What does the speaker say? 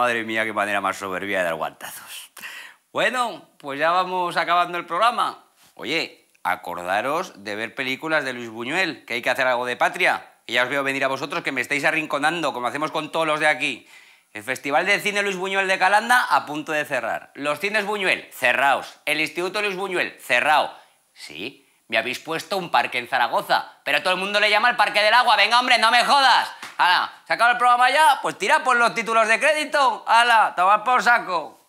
Madre mía, qué manera más soberbia de dar guantazos. Bueno, pues ya vamos acabando el programa. Oye, acordaros de ver películas de Luis Buñuel, que hay que hacer algo de patria. Y ya os veo venir a vosotros que me estáis arrinconando, como hacemos con todos los de aquí. El Festival de Cine Luis Buñuel de Calanda a punto de cerrar. Los cines Buñuel, cerraos. El Instituto Luis Buñuel, cerrao. Sí, me habéis puesto un parque en Zaragoza, pero todo el mundo le llama el Parque del Agua. Venga, hombre, no me jodas. ¡Hala! ¿Se acaba el programa ya? Pues tira por los títulos de crédito. ¡Hala! ¡Toma por saco!